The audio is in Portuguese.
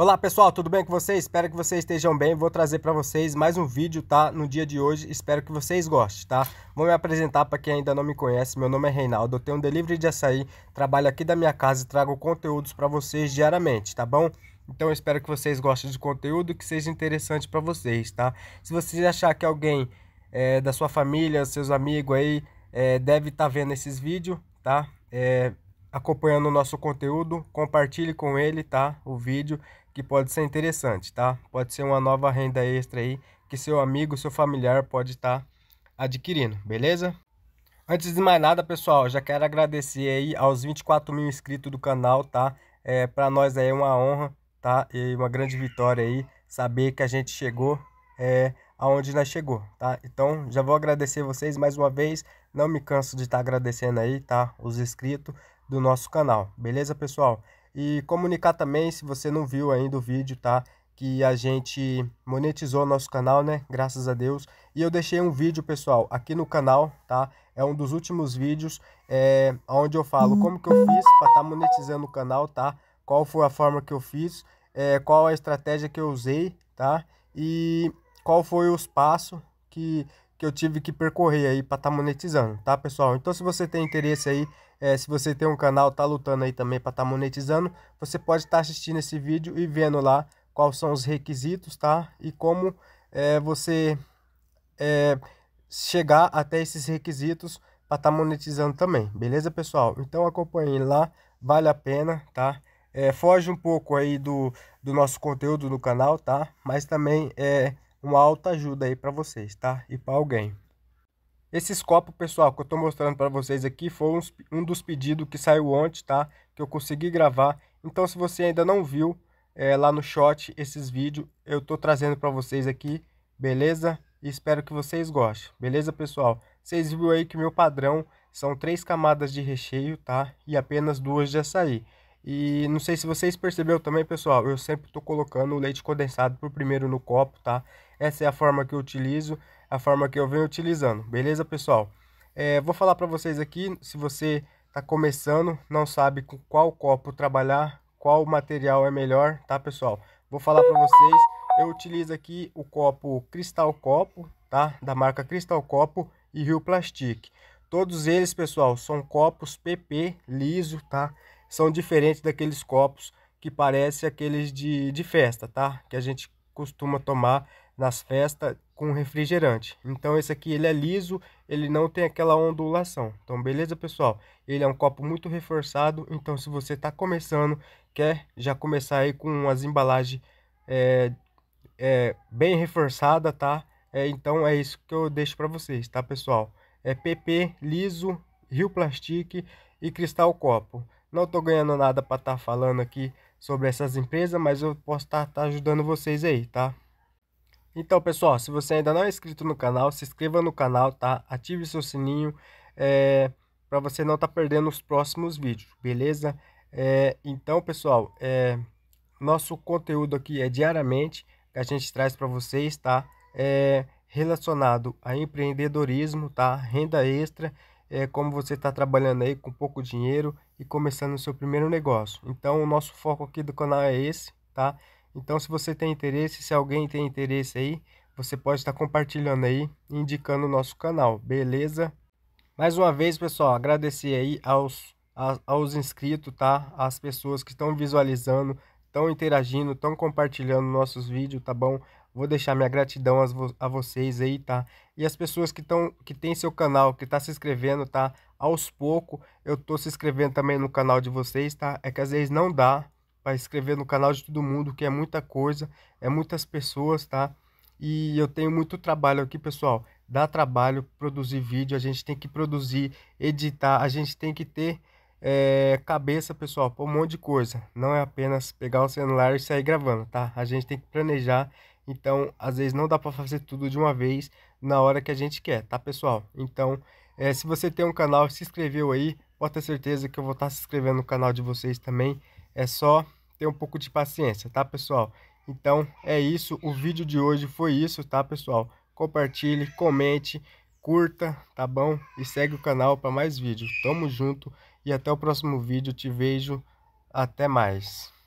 Olá pessoal, tudo bem com vocês? Espero que vocês estejam bem. Vou trazer para vocês mais um vídeo, tá? No dia de hoje, espero que vocês gostem, tá? Vou me apresentar para quem ainda não me conhece. Meu nome é Reinaldo, eu tenho um delivery de açaí, trabalho aqui da minha casa e trago conteúdos para vocês diariamente, tá bom? Então espero que vocês gostem de conteúdo que seja interessante para vocês, tá? Se vocês achar que alguém é, da sua família, seus amigos aí, é, deve estar tá vendo esses vídeos, tá? É, acompanhando o nosso conteúdo, compartilhe com ele, tá? O vídeo que pode ser interessante, tá? Pode ser uma nova renda extra aí que seu amigo, seu familiar pode estar tá adquirindo, beleza? Antes de mais nada, pessoal, já quero agradecer aí aos 24 mil inscritos do canal, tá? É, para nós aí é uma honra, tá? E uma grande vitória aí, saber que a gente chegou é, aonde nós chegou, tá? Então, já vou agradecer vocês mais uma vez, não me canso de estar tá agradecendo aí, tá? Os inscritos do nosso canal, beleza, pessoal? e comunicar também, se você não viu ainda o vídeo, tá? Que a gente monetizou nosso canal, né? Graças a Deus. E eu deixei um vídeo, pessoal, aqui no canal, tá? É um dos últimos vídeos é, onde eu falo uhum. como que eu fiz para estar tá monetizando o canal, tá? Qual foi a forma que eu fiz, é, qual a estratégia que eu usei, tá? E qual foi os passos que que eu tive que percorrer aí para estar tá monetizando, tá, pessoal? Então, se você tem interesse aí, é, se você tem um canal, tá lutando aí também para estar tá monetizando, você pode estar tá assistindo esse vídeo e vendo lá quais são os requisitos, tá? E como é, você é, chegar até esses requisitos para estar tá monetizando também, beleza, pessoal? Então, acompanhe lá, vale a pena, tá? É, foge um pouco aí do, do nosso conteúdo no canal, tá? Mas também é uma alta ajuda aí para vocês, tá? E para alguém. Esses copos, pessoal, que eu estou mostrando para vocês aqui, foi um dos pedidos que saiu ontem, tá? Que eu consegui gravar. Então, se você ainda não viu é, lá no shot esses vídeos, eu estou trazendo para vocês aqui, beleza? E espero que vocês gostem, beleza, pessoal? Vocês viram aí que meu padrão são três camadas de recheio, tá? E apenas duas de açaí. E não sei se vocês perceberam também, pessoal, eu sempre estou colocando o leite condensado por primeiro no copo, tá? Essa é a forma que eu utilizo, a forma que eu venho utilizando, beleza, pessoal? É, vou falar para vocês aqui, se você está começando, não sabe com qual copo trabalhar, qual material é melhor, tá, pessoal? Vou falar para vocês, eu utilizo aqui o copo Cristal Copo, tá? Da marca Cristal Copo e Rio Plastic. Todos eles, pessoal, são copos PP liso, tá? são diferentes daqueles copos que parece aqueles de, de festa, tá? Que a gente costuma tomar nas festas com refrigerante. Então esse aqui ele é liso, ele não tem aquela ondulação. Então beleza, pessoal? Ele é um copo muito reforçado, então se você está começando, quer já começar aí com as embalagens é, é, bem reforçada, tá? É, então é isso que eu deixo para vocês, tá, pessoal? É PP, liso, Rio plastique e Cristal Copo. Não tô ganhando nada para estar tá falando aqui sobre essas empresas, mas eu posso estar tá, tá ajudando vocês aí, tá? Então, pessoal, se você ainda não é inscrito no canal, se inscreva no canal, tá? Ative seu sininho é, para você não estar tá perdendo os próximos vídeos, beleza? É, então, pessoal, é, nosso conteúdo aqui é diariamente que a gente traz para vocês, tá? É, relacionado a empreendedorismo, tá? Renda extra é, como você está trabalhando aí com pouco dinheiro e começando o seu primeiro negócio. Então, o nosso foco aqui do canal é esse, tá? Então, se você tem interesse, se alguém tem interesse aí, você pode estar tá compartilhando aí, indicando o nosso canal, beleza? Mais uma vez, pessoal, agradecer aí aos, aos inscritos, tá? As pessoas que estão visualizando, estão interagindo, estão compartilhando nossos vídeos, tá bom? Vou deixar minha gratidão a, vo a vocês aí, tá? E as pessoas que estão que tem seu canal, que tá se inscrevendo, tá? Aos poucos eu tô se inscrevendo também no canal de vocês, tá? É que às vezes não dá para inscrever no canal de todo mundo, que é muita coisa, é muitas pessoas, tá? E eu tenho muito trabalho aqui, pessoal. Dá trabalho produzir vídeo, a gente tem que produzir, editar, a gente tem que ter é, cabeça, pessoal, para um monte de coisa. Não é apenas pegar o celular e sair gravando, tá? A gente tem que planejar então, às vezes não dá para fazer tudo de uma vez na hora que a gente quer, tá, pessoal? Então, é, se você tem um canal, se inscreveu aí, pode ter certeza que eu vou estar tá se inscrevendo no canal de vocês também. É só ter um pouco de paciência, tá, pessoal? Então, é isso. O vídeo de hoje foi isso, tá, pessoal? Compartilhe, comente, curta, tá bom? E segue o canal para mais vídeos. Tamo junto e até o próximo vídeo. Te vejo. Até mais.